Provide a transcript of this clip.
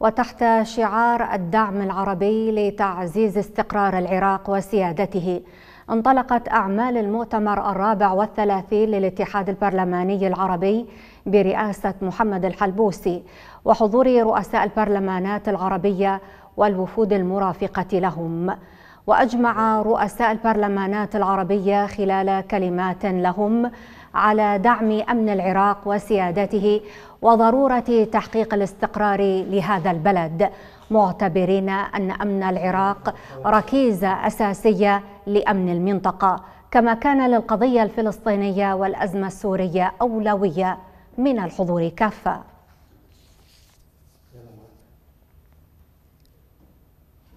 وتحت شعار الدعم العربي لتعزيز استقرار العراق وسيادته انطلقت أعمال المؤتمر الرابع والثلاثين للاتحاد البرلماني العربي برئاسة محمد الحلبوسي وحضور رؤساء البرلمانات العربية والوفود المرافقة لهم وأجمع رؤساء البرلمانات العربية خلال كلمات لهم على دعم أمن العراق وسيادته وضرورة تحقيق الاستقرار لهذا البلد معتبرين أن أمن العراق ركيزة أساسية لأمن المنطقة كما كان للقضية الفلسطينية والأزمة السورية أولوية من الحضور كافة